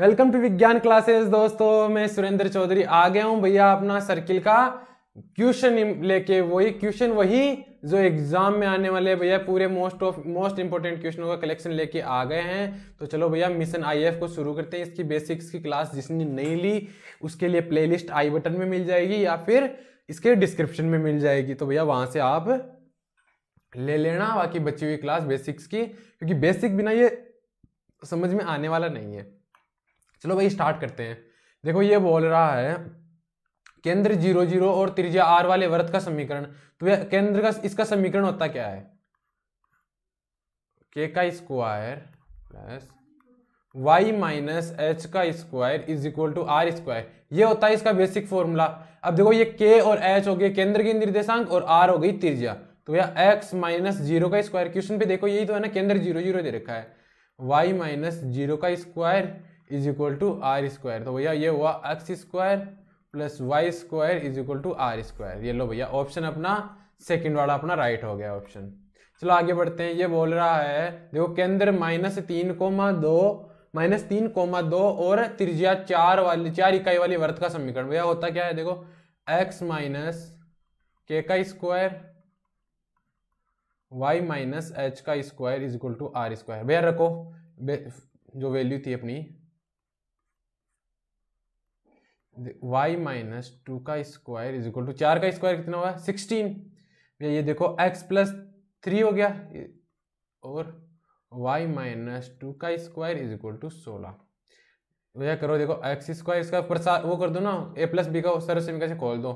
welcome to विज्ञान classes दोस्तों मैं सुरेंद्र चौधरी आ गया हूँ भैया अपना सर्किल का क्वेश्चन लेके वही क्वेश्चन वही जो एग्जाम में आने वाले भैया पूरे मोस्ट ऑफ मोस्ट इंपॉर्टेंट क्वेश्चनों का कलेक्शन लेके आ गए हैं तो चलो भैया मिशन आईएफ को शुरू करते हैं इसकी बेसिक्स की क्लास जिसने नहीं ली उसके लिए प्ले आई बटन में मिल जाएगी या फिर इसके डिस्क्रिप्शन में मिल जाएगी तो भैया वहाँ से आप ले लेना बाकी बची हुई क्लास बेसिक्स की क्योंकि बेसिक बिना ये समझ में आने वाला नहीं है चलो भाई स्टार्ट करते हैं देखो ये बोल रहा है केंद्र जीरो जीरो और त्रिज्या आर वाले वर्त का समीकरण तो केंद्र का इसका समीकरण होता क्या है के का square plus Y minus H का square is equal to are square ये होता है इसका बेसिक फॉर्मूला अब देखो ये के और एच हो गए केंद्र की निर्देशांक और आर हो गई त्रिज्या तो यह एक्स माइनस जीरो का स्क्वायर क्वेश्चन पे देखो यही तो है ना केंद्र जीरो जीरो दे रखा है वाई माइनस जीरो का square is equal to are square तो भैया ये हुआ X square plus Y square is equal to are square ये लो भैया ऑप्शन अपना सेकंड वाला अपना राइट हो गया ऑप्शन चलो आगे बढ़ते हैं ये बोल रहा है देखो केंद्र माइनस तीन कोमा दो माइनस तीन कोमा दो और त्रिज्या चार वाली चार इकाई वाली वर्त का समीकरण भैया होता क्या है देखो एक्स माइनस के का स्क्वायर वाई माइनस एच का square is equal to are square भैया रखो जो वैल्यू थी अपनी वाई माइनस टू का स्क्वायर इज इक्वल टू चार का स्क्वायर कितना हुआ सिक्सटीन भैया ये देखो एक्स प्लस थ्री हो गया और वाई माइनस टू का स्क्वायर इज इक्वल टू सोलह भैया करो देखो एक्स स्क्वायर इसका प्रसार वो कर दो ना ए प्लस बी का सर से खोल दो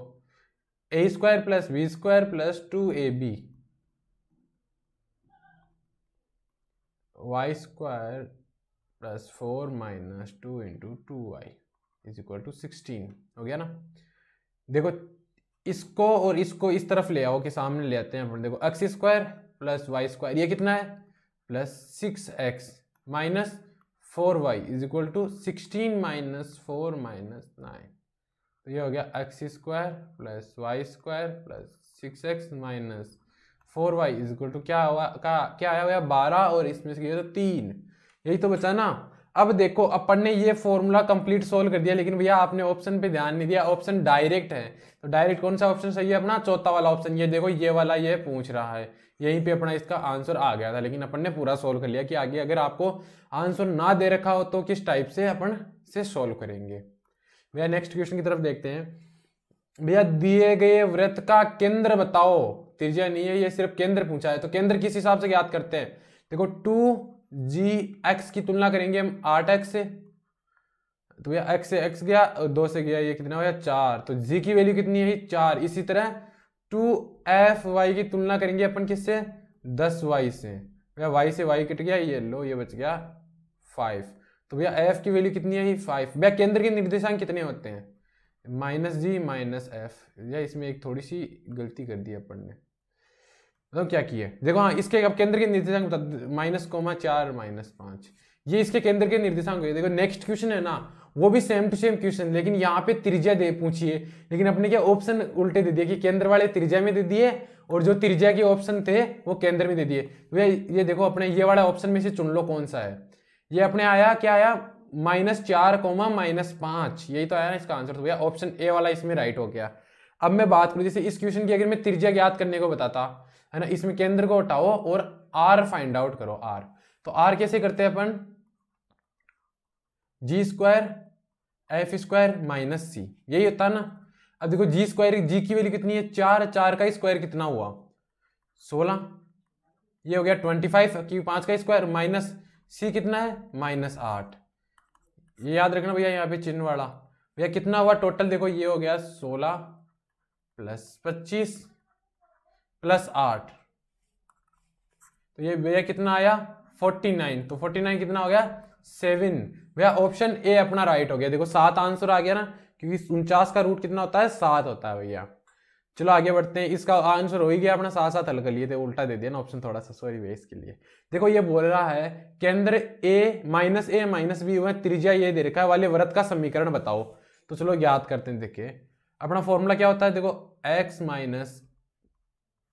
A square plus B square plus two A B Y square plus four minus two into two Y is equal to sixteen हो गया ना देखो इसको और इसको इस तरफ ले आओ के सामने ले आते हैं अपन देखो x square plus Y square ये कितना है plus six x minus four y is equal to sixteen minus four minus nine तो ये हो गया x square plus Y square plus six x minus four y is equal to क्या हुआ का क्या आया हुआ बारह और इसमें से तो तीन यही तो बचा ना अब देखो अपन ने ये फॉर्मूला कंप्लीट सोल्व कर दिया लेकिन भैया आपने ऑप्शन पे ध्यान नहीं दिया ऑप्शन डायरेक्ट है तो डायरेक्ट कौन सा ऑप्शन सही है अपना चौथा वाला ऑप्शन ये देखो ये वाला ये पूछ रहा है यहीं पे अपना इसका आंसर आ गया था लेकिन अपन ने पूरा सोल्व कर लिया कि आगे अगर आपको आंसर ना दे रखा हो तो किस टाइप से अपन से सोल्व करेंगे भैया नेक्स्ट क्वेश्चन की तरफ देखते हैं भैया दिए गए व्रत का केंद्र बताओ त्रिज्या नहीं है ये सिर्फ केंद्र पूछा है तो केंद्र किस हिसाब से याद करते हैं देखो टू जी एक्स की तुलना करेंगे हम आठ एक्स से तो भैया एक्स से एक्स गया और दो से गया ये कितना हो गया चार तो जी की वैल्यू कितनी है चार इसी तरह टू एफ वाई की तुलना करेंगे अपन किससे दस वाई से भैया वाई से वाई कट गया ये लो ये बच गया फाइव तो भैया एफ की वैल्यू कितनी है फाइव भैया केंद्र के निर्देशांक कितने होते हैं माइनस जी माइनस एफ भैया इसमें एक थोड़ी सी गलती कर दी अपन ने मतलब क्या किए देखो हाँ इसके अब केंद्र के निर्देशांक माइनस कोमा चार माइनस पांच ये इसके केंद्र के निर्देशांक देखो नेक्स्ट क्वेश्चन है ना वो भी सेम टू सेम क्वेश्चन लेकिन यहाँ पे त्रिज्या दे पूछिए लेकिन अपने क्या ऑप्शन उल्टे दे दिए कि केंद्र वाले त्रिज्या में दे दिए और जो त्रिज्या के ऑप्शन थे वो केंद्र में दे दिए वे तो ये देखो अपने ये वाला ऑप्शन में से चुन लो कौन सा है ये अपने आया क्या आया माइनस चार कोमा माइनस पांच यही तो आया ना इसका आंसर तो भैया ऑप्शन ए वाला इसमें राइट हो गया अब मैं बात करूँ जैसे इस क्वेश्चन की अगर मैं त्रिज्या ज्ञात करने को बताता है ना इसमें केंद्र को हटाओ और आर फाइंड आउट करो आर तो आर कैसे करते हैं अपन g square f square minus c यही होता है ना अब देखो जी स्क्वायर जी की वैल्यू कितनी है चार चार का स्क्वायर कितना हुआ सोलह ये हो गया ट्वेंटी फाइव की पांच का स्क्वायर माइनस सी कितना है माइनस आठ ये याद रखना भैया यहाँ पे चिन्ह वाला भैया कितना हुआ टोटल देखो ये हो गया सोलह प्लस पच्चीस प्लस आठ तो ये भैया कितना आया फोर्टी नाइन तो फोर्टी नाइन कितना हो गया सेवन भैया ऑप्शन ए अपना राइट हो गया देखो सात आंसर आ गया ना क्योंकि उनचास का रूट कितना होता है सात होता है भैया चलो आगे बढ़ते हैं इसका आंसर हो ही गया अपना साथ साथ हल कर लिए थे उल्टा दे दिया ना ऑप्शन थोड़ा सा सॉरी वे इसके लिए देखो ये बोल रहा है केंद्र a minus a minus b हुआ त्रिज्या ये दे रखा है वाले व्रत का समीकरण बताओ तो चलो याद करते हैं देखिए अपना फॉर्मूला क्या होता है देखो एक्स माइनस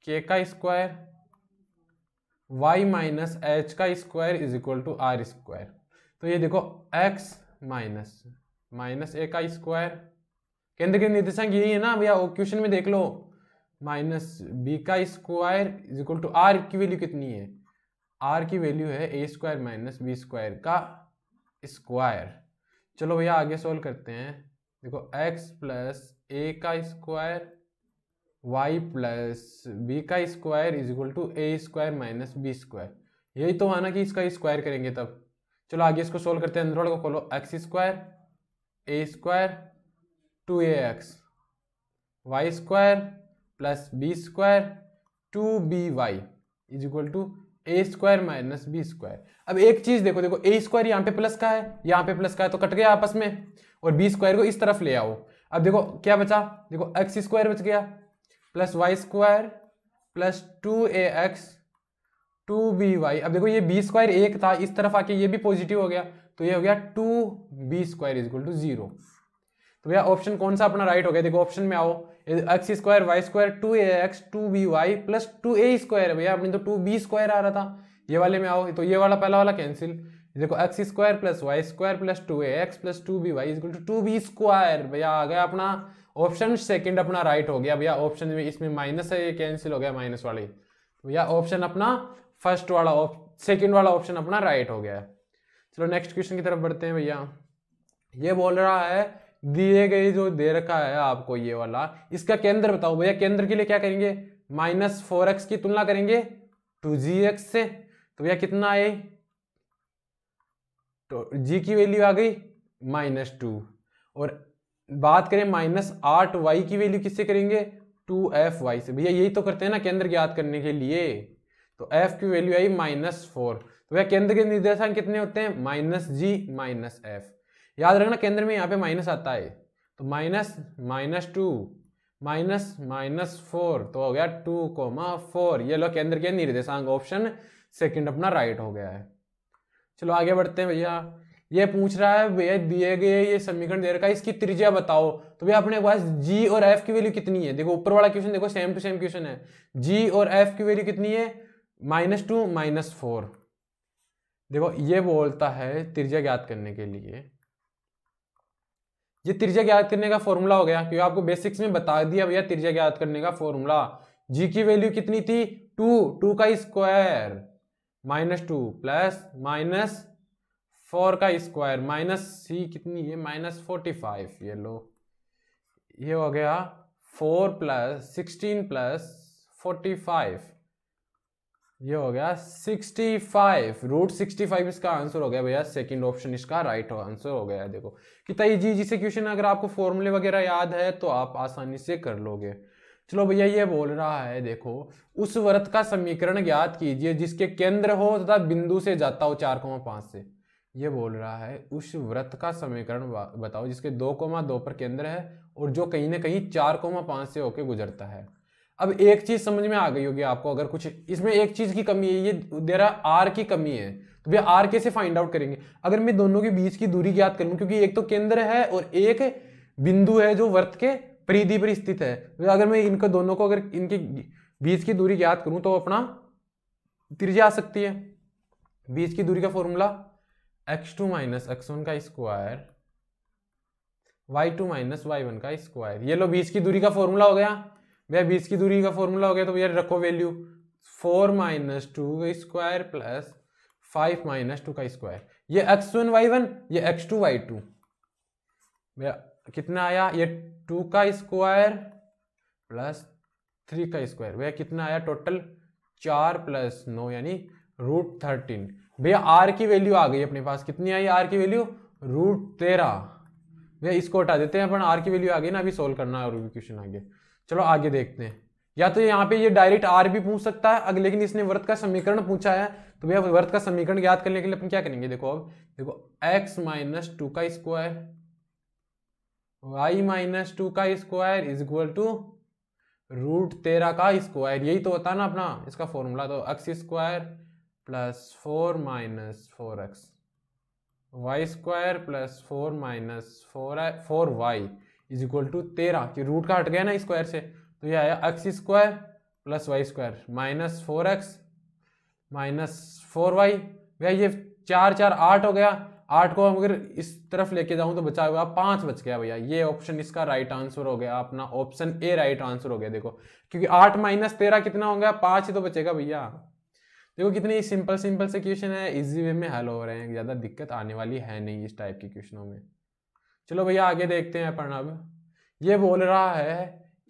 के का स्क्वायर वाई माइनस एच का square is equal to are square तो ये देखो एक्स माइनस माइनस ए का स्क्वायर केंद्र के निर्देशांक यही है ना भैया क्वेश्चन में देख लो माइनस बी का square is equal to r की वैल्यू कितनी है आर की वैल्यू है a square minus b square का स्क्वायर चलो भैया आगे सोल्व करते हैं देखो एक्स प्लस ए का स्क्वायर वाई प्लस बी का square is equal to a square minus b square यही तो है ना कि इसका स्क्वायर करेंगे तब चलो आगे इसको सोल्व करते हैं अंदर को खोलो x square a square two a x y square plus B square two b y is equal to a square minus b square अब एक चीज देखो देखो ए स्क्वायर यहाँ पे प्लस का है यहाँ पे प्लस का है तो कट गया आपस में और बी स्क्वायर को इस तरफ ले आओ अब देखो क्या बचा देखो एक्स स्क्वायर बच गया plus Y square plus two a x two b y अब देखो ये बी स्क्वायर एक था इस तरफ आके ये भी पॉजिटिव हो गया तो ये हो गया two b square is equal to zero तो भैया ऑप्शन कौन सा अपना राइट हो गया देखो ऑप्शन में आओ x square y square two a x two b y plus two a square भैया अपने तो टू बी स्क्वायर आ रहा था ये वाले में आओ तो ये वाला पहला वाला कैंसिल देखो x square plus Y square plus two a x plus two b y is equal to two b square भैया आ गया अपना ऑप्शन सेकंड अपना राइट हो गया भैया ऑप्शन में इसमें माइनस है ये कैंसिल हो गया माइनस वाली भैया ऑप्शन अपना फर्स्ट वाला सेकंड वाला ऑप्शन अपना राइट हो गया चलो नेक्स्ट क्वेश्चन की तरफ बढ़ते हैं भैया ये बोल रहा है दिए गए जो दे रखा है आपको ये वाला इसका केंद्र बताओ भैया केंद्र के लिए क्या करेंगे माइनस फोर एक्स की तुलना करेंगे टू जी एक्स से तो भैया कितना आए तो जी की वैल्यू आ गई माइनस टू और बात करें माइनस आठ वाई की वैल्यू किससे करेंगे टू एफ वाई से भैया यही तो करते हैं ना केंद्र ज्ञात करने के लिए तो एफ की वैल्यू आई माइनस फोर तो भैया केंद्र के निर्देशांक कितने होते हैं माइनस जी माइनस एफ याद रखना केंद्र में यहाँ पे माइनस आता है तो minus minus two minus minus four तो हो गया टू कोमा फोर ये लो केंद्र के निर्देशांक ऑप्शन सेकंड अपना राइट हो गया है चलो आगे बढ़ते हैं भैया ये पूछ रहा है भैया दिए गए ये समीकरण दे रखा है इसकी त्रिज्या बताओ तो भैया अपने पास जी और एफ की वैल्यू कितनी है देखो ऊपर वाला क्वेश्चन देखो सेम टू सेम क्वेश्चन है जी और एफ की वैल्यू कितनी है माइनस टू माइनस फोर देखो ये बोलता है त्रिज्या ज्ञात करने के लिए ये त्रिज्या ज्ञात करने का फॉर्मूला हो गया क्योंकि आपको बेसिक्स में बता दिया भैया त्रिज्या ज्ञात करने का फॉर्मूला जी की वैल्यू कितनी थी टू टू का square minus two plus minus four का स्क्वायर माइनस सी कितनी है माइनस फोर्टी फाइव ये लो ये हो गया four plus sixteen plus forty five ये हो गया sixty five root sixty five इसका आंसर हो गया भैया सेकंड ऑप्शन इसका राइट आंसर हो गया देखो कितना जी जी से क्वेश्चन अगर आपको फॉर्मूले वगैरह याद है तो आप आसानी से कर लोगे चलो भैया ये बोल रहा है देखो उस व्रत का समीकरण ज्ञात कीजिए जिसके केंद्र हो तथा बिंदु से जाता हो चार पांच से ये बोल रहा है उस व्रत का समीकरण बताओ जिसके दो कोमा दो पर केंद्र है और जो कहीं ना कहीं चार कोमा पाँच से होके गुजरता है अब एक चीज समझ में आ गई होगी आपको अगर कुछ इसमें एक चीज की कमी है ये देर आर की कमी है तो भैया आर कैसे फाइंड आउट करेंगे अगर मैं दोनों के बीच की दूरी ज्ञात करूँ क्योंकि एक तो केंद्र है और एक बिंदु है जो व्रत के परिधि पर स्थित है तो अगर मैं इनको दोनों को अगर इनके बीच की दूरी ज्ञात करूँ तो अपना त्रिज्या आ सकती है बीच की दूरी का formula x two minus x one का square y two minus y one का स्क्वायर ये लो बीस की दूरी का फॉर्मूला हो गया भैया बीस की दूरी का फॉर्मूला हो गया तो भैया रखो वैल्यू फोर माइनस टू का square plus five minus two का स्क्वायर ये एक्स वन वाई वन ये एक्स टू वाई टू भैया कितना आया ये टू का स्क्वायर प्लस थ्री का स्क्वायर भैया कितना आया टोटल चार प्लस नौ यानी रूट थर्टीन भैया आर की वैल्यू आ गई अपने पास कितनी आई आर की वैल्यू रूट तेरह भैया इसको हटा देते हैं अपन आर की वैल्यू आ गई ना अभी सोल्व करना है क्वेश्चन आगे चलो आगे देखते हैं या तो यहाँ पे ये डायरेक्ट आर भी पूछ सकता है अगर लेकिन इसने वर्त का समीकरण पूछा है तो भैया वर्त का समीकरण याद करने के लिए अपन क्या करेंगे देखो अब देखो एक्स माइनस टू का स्क्वायर वाई माइनस टू का square is equal to root तेरह का स्क्वायर यही तो होता है ना अपना इसका फॉर्मूला तो x square plus four minus four x y square plus four minus four four y is equal to तेरह कि रूट का हट गया ना स्क्वायर से तो यह आया x square plus Y square minus four x minus four y भैया ये चार चार आठ हो गया आठ को अगर इस तरफ लेके जाऊं तो बचा हुआ पांच बच गया भैया ये ऑप्शन इसका राइट आंसर हो गया अपना ऑप्शन ए राइट आंसर हो गया देखो क्योंकि आठ माइनस तेरह कितना हो गया पांच ही तो बचेगा भैया देखो कितने सिंपल सिंपल से क्वेश्चन है इजी वे में हल हो रहे हैं ज़्यादा दिक्कत आने वाली है नहीं इस टाइप के क्वेश्चनों में चलो भैया आगे देखते हैं अपन अब ये बोल रहा है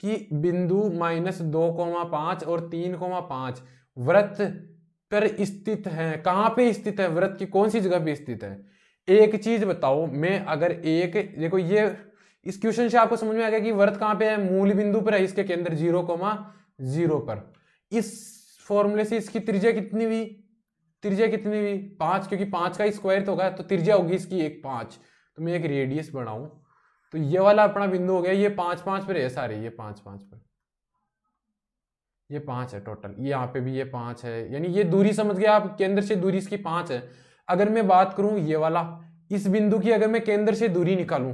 कि बिंदु माइनस दो कोमा पाँच और तीन कोमा पाँच व्रत पर स्थित है कहाँ पे स्थित है व्रत की कौन सी जगह पे स्थित है एक चीज बताओ मैं अगर एक देखो ये इस क्वेश्चन से आपको समझ में आ गया कि व्रत कहाँ पे है मूल बिंदु पर है इसके केंद्र जीरो कोमा जीरो पर इस फॉर्मूले से इसकी त्रिज्या कितनी हुई त्रिज्या कितनी हुई पांच क्योंकि पांच का स्क्वायर तो होगा तो त्रिज्या होगी इसकी एक पांच तो मैं एक रेडियस बनाऊं तो ये वाला अपना बिंदु हो गया ये पांच पांच पर है सारे ये पांच पांच पर ये पांच है टोटल ये यहाँ पे भी ये पांच है यानी ये दूरी समझ गया आप केंद्र से दूरी इसकी पांच है अगर मैं बात करूं ये वाला इस बिंदु की अगर मैं केंद्र से दूरी निकालू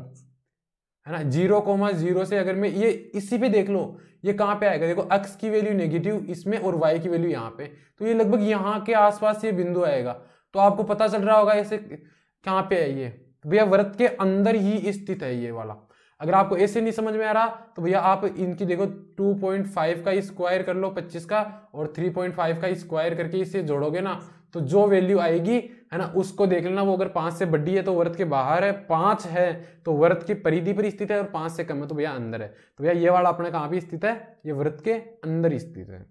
है ना जीरो कोमा जीरो से अगर मैं ये इसी पे देख लो ये कहाँ पे आएगा देखो एक्स की वैल्यू नेगेटिव इसमें और वाई की वैल्यू यहाँ पे तो ये लगभग यहाँ के आसपास ये बिंदु आएगा तो आपको पता चल रहा होगा ऐसे कहाँ पे है ये तो भैया व्रत के अंदर ही स्थित है ये वाला अगर आपको ऐसे नहीं समझ में आ रहा तो भैया आप इनकी देखो 2.5 का स्क्वायर कर लो 25 का और 3.5 का स्क्वायर करके इसे जोड़ोगे ना तो जो वैल्यू आएगी है ना उसको देख लेना वो अगर पांच से बड्डी है तो वर्त के बाहर है पांच है तो वर्त की परिधि पर स्थित है और पांच से कम है तो भैया अंदर है तो भैया ये वाला अपने कहाँ भी स्थित है ये व्रत के अंदर स्थित है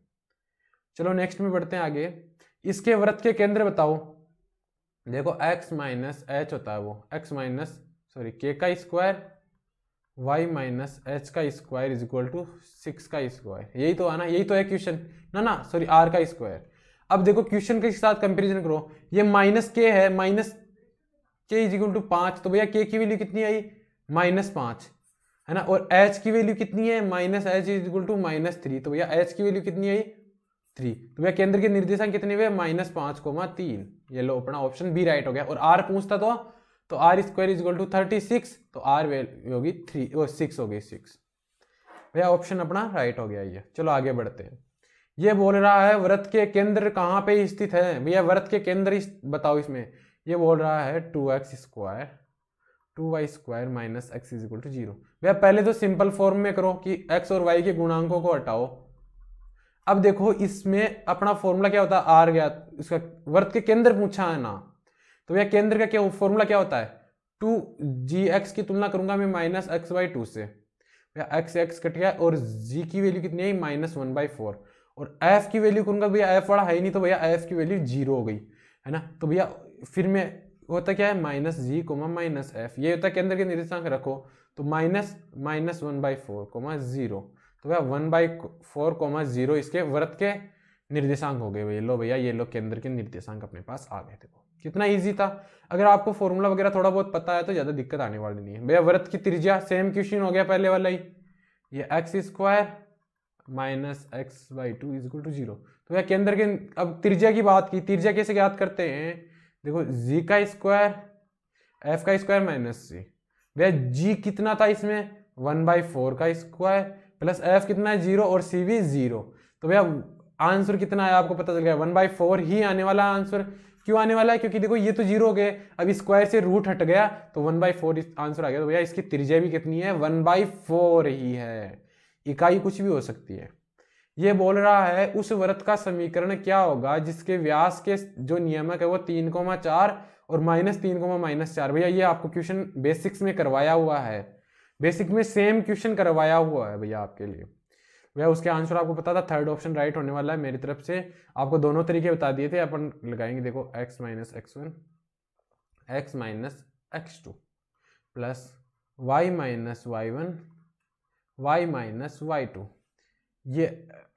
चलो नेक्स्ट में बढ़ते हैं आगे इसके व्रत के केंद्र बताओ देखो x माइनस एच होता है वो x माइनस सॉरी k का स्क्वायर y माइनस एच का square is equal to six का स्क्वायर यही तो आना यही तो है क्वेश्चन तो ना ना सॉरी r का स्क्वायर अब देखो क्वेश्चन के साथ कंपेरिजन करो ये माइनस के है माइनस के इज इक्वल टू पांच तो भैया के की वैल्यू कितनी आई माइनस पांच है ना और एच की वैल्यू कितनी है minus h is equal to minus three तो भैया एच की वैल्यू कितनी आई थ्री तो भैया केंद्र के निर्देशांक कितने हुए माइनस को कोमा तीन ये लो अपना ऑप्शन बी राइट हो गया और आर पूछता तो तो r square is equal to thirty six तो आर वैल्यू होगी थ्री और सिक्स हो गई सिक्स भैया ऑप्शन अपना राइट हो गया ये चलो आगे बढ़ते हैं ये बोल रहा है व्रत के केंद्र कहाँ पे स्थित है भैया व्रत के केंद्र बताओ इसमें ये बोल रहा है two x square two y square minus x is equal to zero भैया पहले तो सिंपल फॉर्म में करो कि एक्स और वाई के गुणांकों को हटाओ अब देखो इसमें अपना फॉर्मूला क्या होता है आर गया इसका व्रत के केंद्र पूछा है ना तो भैया केंद्र का क्या फॉर्मूला क्या होता है टू जी एक्स की तुलना करूंगा मैं माइनस एक्स बाई टू से भैया एक्स एक्स कट गया और जी की वैल्यू कितनी आई माइनस वन बाई फोर और एफ की वैल्यू कौन भैया एफ वाला है ही नहीं तो भैया एफ की वैल्यू जीरो हो गई है ना तो भैया फिर में होता क्या है minus g comma minus f ये होता है केंद्र के निर्देशांक रखो तो minus minus one by four comma zero तो भैया one by four comma zero इसके व्रत के निर्देशांक हो गए भैया लो भैया ये लो केंद्र के निर्देशांक अपने पास आ गए देखो कितना ईजी था अगर आपको फॉर्मूला वगैरह थोड़ा बहुत पता है तो ज़्यादा दिक्कत आने वाली नहीं है भैया व्रत की त्रिजिया सेम क्वेश्चन हो गया पहले वाला ही ये x square minus x by two is equal to zero तो भैया केंद्र के अब त्रिज्या की बात की त्रिज्या कैसे याद करते हैं देखो जी का स्क्वायर एफ का स्क्वायर माइनस सी भैया जी कितना था इसमें वन बाई फोर का स्क्वायर प्लस एफ कितना है जीरो और सी भी जीरो तो भैया आंसर कितना है आपको पता चल गया वन बाई फोर ही आने वाला आंसर क्यों आने वाला है क्योंकि देखो ये तो जीरो हो गए अब स्क्वायर से रूट हट गया तो वन बाई फोर आंसर आ गया तो भैया इसकी त्रिज्या भी कितनी है वन बाई फोर ही है इकाई कुछ भी हो सकती है ये बोल रहा है उस व्रत का समीकरण क्या होगा जिसके व्यास के जो नियमक है वो तीन कोमा चार और माइनस तीन कोमा माइनस चार भैया ये आपको क्वेश्चन बेसिक्स में करवाया हुआ है बेसिक में सेम क्वेश्चन करवाया हुआ है भैया आपके लिए भैया उसके आंसर आपको पता था थर्ड ऑप्शन राइट होने वाला है मेरी तरफ से आपको दोनों तरीके बता दिए थे अपन लगाएंगे देखो x minus x one x minus x two plus Y minus y one y minus y two ये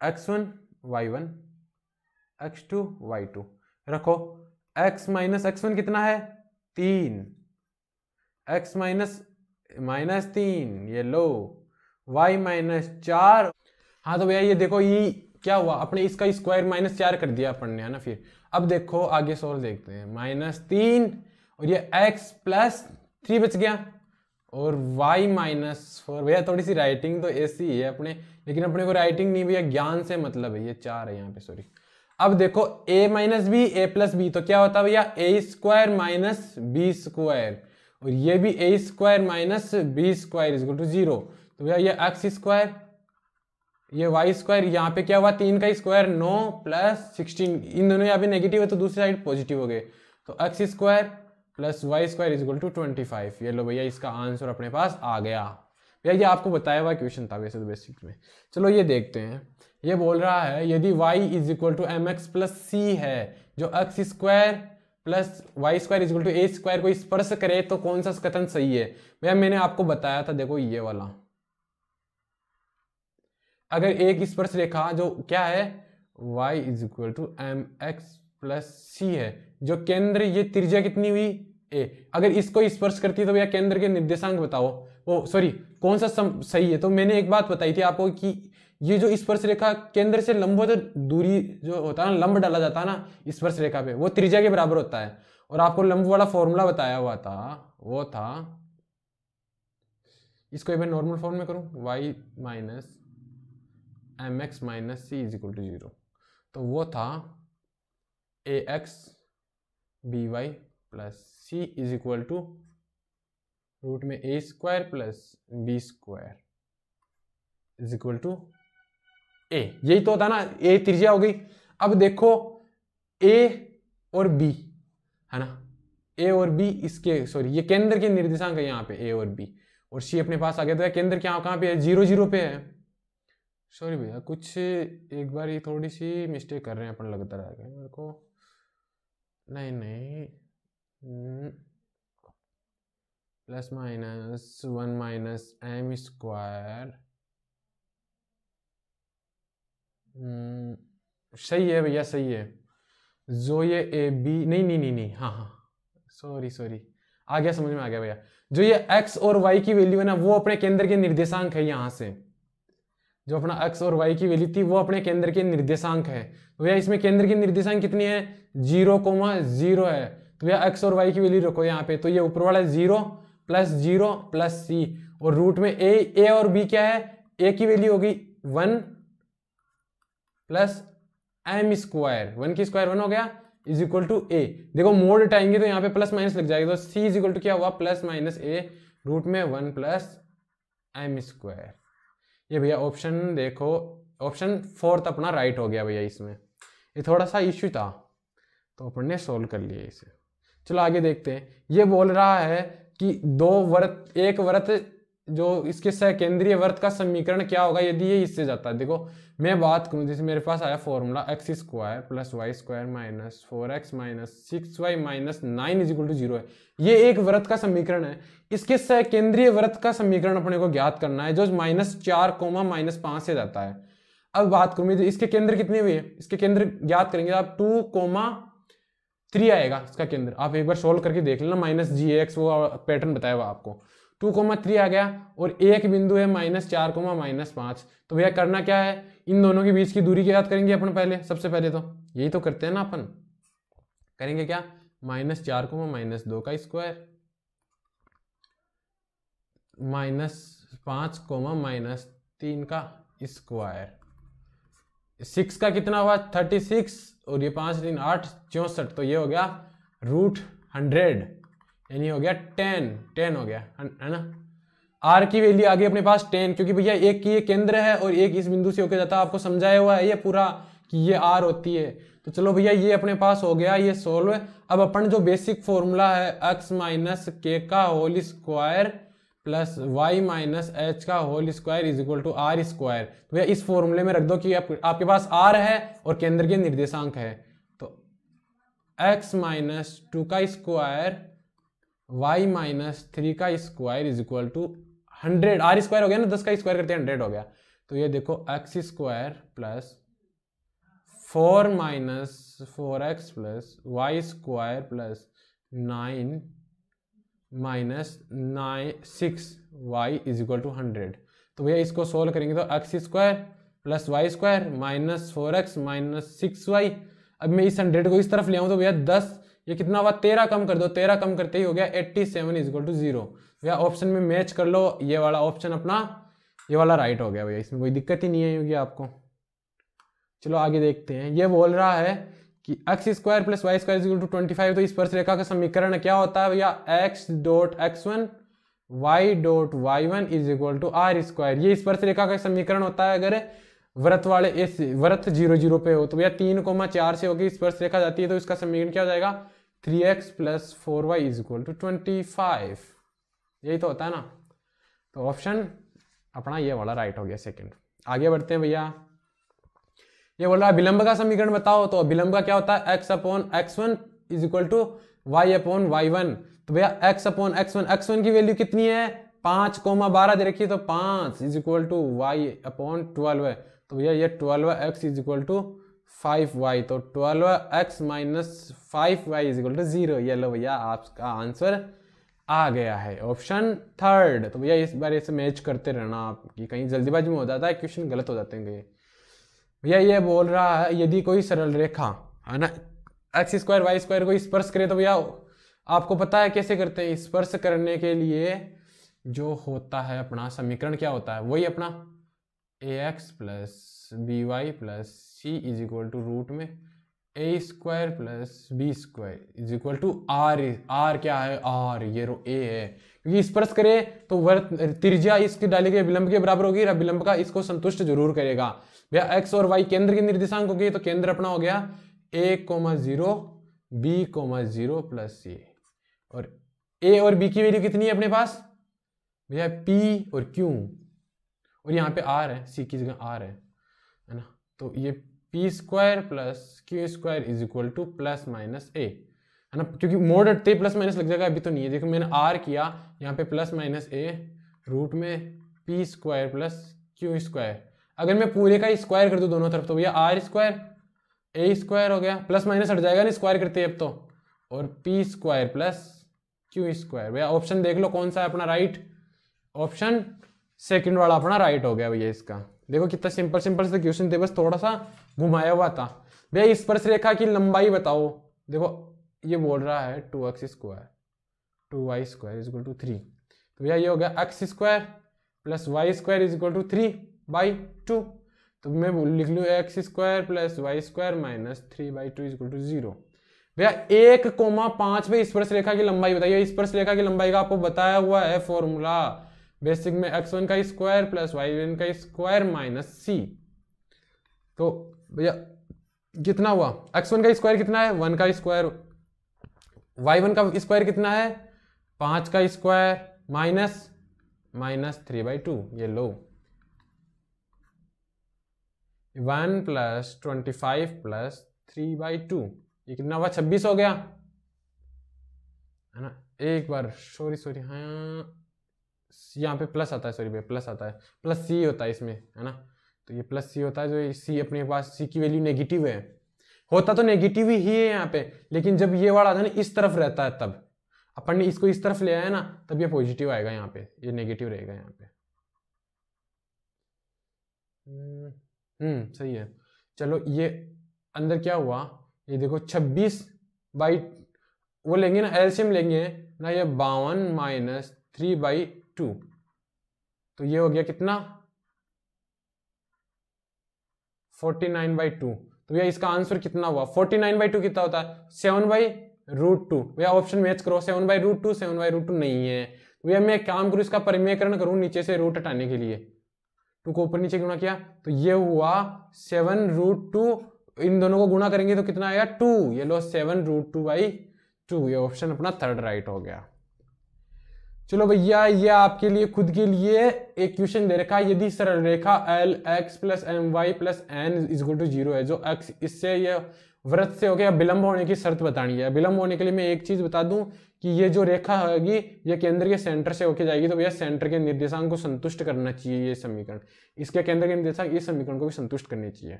x one y one x two y two रखो एक्स माइनस एक्स वन कितना है तीन एक्स माइनस माइनस तीन ये लो Y minus चार हाँ तो भैया ये देखो ये क्या हुआ अपने इसका स्क्वायर माइनस चार कर दिया अपन ने है ना फिर अब देखो आगे सोल्व देखते हैं माइनस तीन और ये एक्स प्लस थ्री बच गया और y माइनस फोर भैया थोड़ी सी राइटिंग तो ऐसी है अपने लेकिन अपने को राइटिंग नहीं भैया ज्ञान से मतलब है ये चार है यहाँ पे सॉरी अब देखो a minus b a plus b तो क्या होता है भैया a square minus b square और ये भी a square minus b square is to zero तो भैया ये एक्स स्क्वायर ये वाई स्क्वायर यहाँ पे क्या हुआ तीन का स्क्वायर नौ प्लस सिक्सटीन इन दोनों यहाँ पे नेगेटिव है तो दूसरी साइड पॉजिटिव हो गए तो x square plus Y square is equal to twenty five ये लो भैया इसका आंसर अपने पास आ गया भैया ये आपको बताया हुआ क्वेश्चन था वैसे तो बेसिक में चलो ये देखते हैं ये बोल रहा है यदि y is equal to m x plus c है जो x square plus Y square is equal to a square को स्पर्श करे तो कौन सा कथन सही है भैया मैंने आपको बताया था देखो ये वाला अगर एक स्पर्श रेखा जो क्या है y is equal to m x plus c है जो केंद्र ये त्रिज्या कितनी हुई ए अगर इसको स्पर्श करती है तो भैया केंद्र के निर्देशांक बताओ ओ सॉरी कौन सा सम, सही है तो मैंने एक बात बताई थी आपको कि ये जो स्पर्श रेखा केंद्र से लंब तो दूरी जो होता है ना लंब डाला जाता है ना स्पर्श रेखा पे वो त्रिज्या के बराबर होता है और आपको लंब वाला फॉर्मूला बताया हुआ था वो था इसको एक बार नॉर्मल फॉर्म में करूँ y minus m x minus c is equal to zero तो वो था a x b y plus c is equal to root में a square plus B square is equal to a यही तो होता ना ए त्रिज्या हो गई अब देखो ए और बी है ना ए और बी इसके सॉरी ये केंद्र के निर्देशांक है यहाँ पे ए और बी और सी अपने पास आ गया तो है केंद्र क्या कहाँ पे है जीरो जीरो पे है सॉरी भैया कुछ एक बार ये थोड़ी सी मिस्टेक कर रहे हैं अपन लगता रहेगा मेरे को नहीं नहीं plus minus one minus m square hmm, सही है भैया सही है जो ये ए बी नहीं नहीं नहीं नहीं हाँ हाँ सॉरी सॉरी आ गया समझ में आ गया भैया जो ये एक्स और वाई की वैल्यू है ना वो अपने केंद्र के निर्देशांक है यहाँ से जो अपना एक्स और वाई की वैल्यू थी वो अपने केंद्र के निर्देशांक है तो भैया इसमें केंद्र की निर्देशांक कितनी है जीरो कोमा जीरो है तो भैया एक्स और वाई की वैल्यू रखो यहाँ पे तो ये ऊपर वाला zero plus zero plus c और रूट में ए ए और बी क्या है ए की वैल्यू होगी one plus m square one की स्क्वायर वन हो गया इज इक्वल टू ए देखो मोड टाएंगे तो यहाँ पे प्लस माइनस लग जाएगा तो सी इज इक्वल टू क्या हुआ प्लस माइनस ए रूट में वन प्लस एम स्क्वायर ये भैया ऑप्शन देखो ऑप्शन फोर्थ अपना राइट हो गया भैया इसमें ये थोड़ा सा इश्यू था तो अपन ने सोल्व कर लिया इसे चलो आगे देखते हैं ये बोल रहा है कि दो व्रत एक व्रत जो इसके केंद्रीय वर्त का समीकरण क्या होगा यदि ये इससे जाता है देखो मैं बात करूँ जैसे मेरे पास आया formula x square plus Y square minus four x minus six y minus nine is equal to zero है ये एक व्रत का समीकरण है इसके सकेंद्रीय व्रत का समीकरण अपने को ज्ञात करना है जो माइनस चार कोमा माइनस पाँच से जाता है अब बात करूँ मैं तो इसके केंद्र कितने हुए इसके केंद्र ज्ञात करेंगे आप टू कोमा थ्री आएगा इसका केंद्र आप एक बार सोल्व करके देख लेना माइनस जी एक्स वो पैटर्न बताया हुआ आपको टू कोमा थ्री आ गया और एक बिंदु है माइनस चार कोमा माइनस पांच तो भैया करना क्या है इन दोनों के बीच की दूरी की याद करेंगे अपन पहले सबसे पहले तो यही तो करते हैं ना अपन करेंगे क्या माइनस चार कोमा माइनस दो का स्क्वायर माइनस पांच कोमा माइनस तीन का स्क्वायर सिक्स का कितना हुआ थर्टी सिक्स और ये पांच तीन आठ चौसठ तो ये हो गया रूट हंड्रेड यानी हो गया टेन टेन हो गया है ना आर की वैल्यू आ गई अपने पास टेन क्योंकि भैया एक की ये केंद्र है और एक इस बिंदु से होकर जाता है आपको समझाया हुआ है ये पूरा कि ये आर होती है तो चलो भैया ये अपने पास हो गया ये सोल्व अब अपन जो बेसिक फॉर्मूला है एक्स माइनस के का whole square plus Y minus H का whole square is equal to are square तो भैया इस फॉर्मूले में रख दो कि आप, आपके पास आर है और केंद्र के निर्देशांक है तो एक्स माइनस टू का स्क्वायर वाई माइनस थ्री का square is equal to hundred r square हो गया ना दस का स्क्वायर करते हैं हंड्रेड हो गया तो ये देखो x square plus four minus four x plus Y square plus nine minus nine six y is equal to hundred तो भैया इसको सोल्व करेंगे तो x square plus Y square minus four x minus six y अब मैं इस hundred को इस तरफ ले आऊँ तो भैया दस ये कितना हुआ तेरह कम कर दो तेरह कम करते ही हो गया eighty seven is equal to zero भैया ऑप्शन में मैच कर लो ये वाला ऑप्शन अपना ये वाला राइट हो गया भैया इसमें कोई दिक्कत ही नहीं आई होगी आपको चलो आगे देखते हैं ये बोल रहा है कि x square plus Y square is equal to twenty five तो इस पर रेखा का समीकरण क्या होता है भैया x dot x one y dot y one is equal to are square ये स्पर्श रेखा का समीकरण होता है अगर व्रत वाले इस व्रत जीरो जीरो पे हो तो भैया तीन कोमा चार से होगी स्पर्श रेखा जाती है तो इसका समीकरण क्या हो जाएगा three x plus four y is equal to twenty five यही तो होता है ना तो ऑप्शन अपना ये वाला राइट हो गया सेकंड आगे बढ़ते हैं भैया ये बोल रहा है विलंब का समीकरण बताओ तो विलंब का क्या होता है x upon x one is equal to y upon y one तो भैया x upon x one x one की वैल्यू कितनी है पांच कोमा बारह दे रखिए तो पांच is equal to y upon twelve है तो भैया ये twelve x is equal to five y तो twelve x minus five y is equal to zero ये लो भैया आपका आंसर आ गया है ऑप्शन थर्ड तो भैया इस बार ऐसे मैच करते रहना आप कि कहीं जल्दीबाजी में हो जाता है क्वेश्चन गलत हो जाते हैं भैया ये बोल रहा है यदि कोई सरल रेखा है ना एक्स स्क्वायर वाई स्क्वायर को स्पर्श करे तो भैया आपको पता है कैसे करते हैं स्पर्श करने के लिए जो होता है अपना समीकरण क्या होता है वही अपना a x plus b y plus c is equal to root में a square plus B square is equal to r r क्या है आर ये रो ए है क्योंकि स्पर्श करे तो वर्त त्रिज्या इसके डाले के विलंब के बराबर होगी विलंब का इसको संतुष्ट जरूर करेगा भैया एक्स और वाई केंद्र के निर्देशांक हो गए तो केंद्र अपना हो गया a comma zero b comma zero plus c और ए और बी की वैल्यू कितनी है अपने पास भैया पी और क्यू और यहाँ पे आर है सी की जगह आर है है ना तो ये p square plus q square is equal to plus minus a है ना क्योंकि मोड हटते प्लस माइनस लग जाएगा अभी तो नहीं है देखो मैंने आर किया यहाँ पे प्लस माइनस ए रूट में p square plus q square अगर मैं पूरे का स्क्वायर कर दूँ दोनों तरफ तो भैया आर स्क्वायर ए स्क्वायर हो गया प्लस माइनस हट जाएगा ना स्क्वायर करते अब तो और p square plus q square भैया ऑप्शन देख लो कौन सा है अपना राइट ऑप्शन सेकंड वाला अपना राइट हो गया भैया इसका देखो कितना सिंपल सिंपल से क्वेश्चन थे बस थोड़ा सा घुमाया हुआ था भैया इस पर रेखा की लंबाई बताओ देखो ये बोल रहा है two x square two y square is to three तो भैया ये हो गया x square plus Y square is equal to three by two तो मैं लिख लूँ x square plus Y square minus three by two is equal to zero भैया एक कोमा पाँच में स्पर्श रेखा की लंबाई बताइए स्पर्श रेखा की लंबाई का आपको बताया हुआ है फॉर्मूला बेसिक में एक्स वन का स्क्वायर प्लस वाई वन का स्क्वायर माइनस सी तो भैया कितना हुआ एक्स वन का स्क्वायर कितना है वन का स्क्वायर वाई वन का स्क्वायर कितना है पाँच का square minus minus three by two ये लो one plus twenty five plus three by two ये कितना हुआ छब्बीस हो गया है ना एक बार सॉरी सॉरी हाँ यहाँ पे प्लस आता है सॉरी भाई प्लस आता है प्लस सी होता है इसमें है ना तो ये प्लस सी होता है जो सी अपने पास सी की वैल्यू नेगेटिव है होता तो नेगेटिव ही है यहाँ पे लेकिन जब ये वाला आता है ना इस तरफ रहता है तब अपन ने इसको इस तरफ ले आया ना तब ये पॉजिटिव आएगा यहाँ पे ये नेगेटिव रहेगा यहाँ पे हम्म, हम्म सही है चलो ये अंदर क्या हुआ ये देखो 26 बाई वो लेंगे ना एल्शियम लेंगे ना ये बावन माइनस थ्री बाई टू तो ये हो गया कितना फोर्टी नाइन बाई टू तो भैया इसका आंसर कितना हुआ फोर्टी नाइन बाई टू कितना होता है सेवन बाई रूट टू भैया ऑप्शन मैच करो seven by root two seven by root two नहीं है तो भैया मैं काम करूँ इसका परिमेयकरण करूँ नीचे से रूट हटाने के लिए टू को ऊपर नीचे गुणा किया तो ये हुआ सेवन रूट टू इन दोनों को गुणा करेंगे तो कितना आएगा टू ये लो seven root two by two ये ऑप्शन अपना थर्ड राइट हो गया चलो भैया ये आपके लिए खुद के लिए एक क्वेश्चन दे रखा है यदि सरल रेखा l x plus m y plus n is to zero है जो एक्स इससे ये व्रत से हो गया विलंब होने की शर्त बतानी है विलंब होने के लिए मैं एक चीज बता दूं कि ये जो रेखा होगी ये केंद्र के सेंटर से होके जाएगी तो भैया सेंटर के निर्देशांक को संतुष्ट करना चाहिए ये समीकरण इसके केंद्र के निर्देशांक इस समीकरण को भी संतुष्ट करनी चाहिए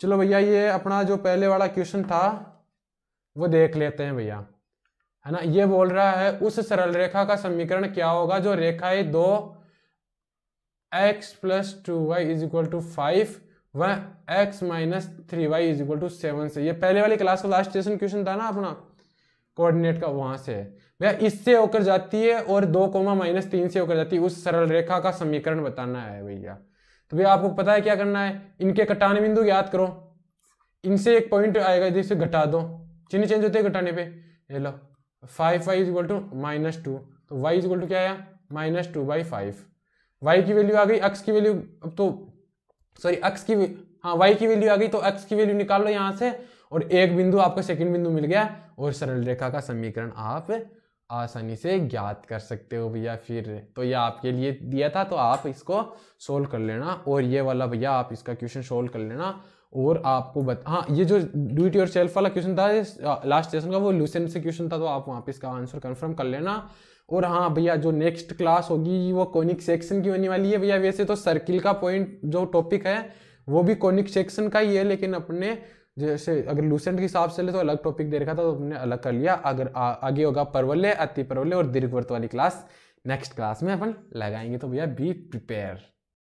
चलो भैया ये अपना जो पहले वाला क्वेश्चन था वो देख लेते हैं भैया है ना ये बोल रहा है उस सरल रेखा का समीकरण क्या होगा जो रेखा है दो x plus two Y is equal to five व x minus three y is equal to seven से ये पहले वाली क्लास का लास्ट स्टेशन क्वेश्चन था ना अपना कोऑर्डिनेट का वहां से भैया इससे होकर जाती है और दो कोमा माइनस तीन से होकर जाती है उस सरल रेखा का समीकरण बताना है भैया तो भैया आपको पता है क्या करना है इनके कटाने बिंदु याद करो इनसे एक पॉइंट आएगा जिसे घटा दो चिन्ह चेंज होते हैं घटाने पे ये लो five y is equal to minus two तो वाई इज इक्वल टू क्या आया minus two by five y की वैल्यू आ गई एक्स की वैल्यू अब तो सॉरी एक्स की हाँ वाई की वैल्यू आ गई तो एक्स की वैल्यू निकाल लो यहाँ से और एक बिंदु आपको सेकेंड बिंदु मिल गया और सरल रेखा का समीकरण आप आसानी से ज्ञात कर सकते हो भैया फिर तो ये आपके लिए दिया था तो आप इसको सोल्व कर लेना और ये वाला भैया आप इसका क्वेश्चन सोल्व कर लेना और आपको बता हाँ ये जो डू इट योर सेल्फ वाला क्वेश्चन था लास्ट सेशन का वो लूसेंट से क्वेश्चन था तो आप वहाँ पे इसका आंसर कंफर्म कर लेना और हाँ भैया जो नेक्स्ट क्लास होगी वो कॉनिक सेक्शन की होने वाली है भैया वैसे तो सर्किल का पॉइंट जो टॉपिक है वो भी कॉनिक सेक्शन का ही है लेकिन अपने जैसे अगर लूसेंट के हिसाब से ले तो अलग टॉपिक दे रखा था तो हमने अलग कर लिया अगर आ, आगे होगा परवल्य अति परवल्य और दीर्घवर्त वाली क्लास नेक्स्ट क्लास में अपन लगाएंगे तो भैया बी प्रिपेयर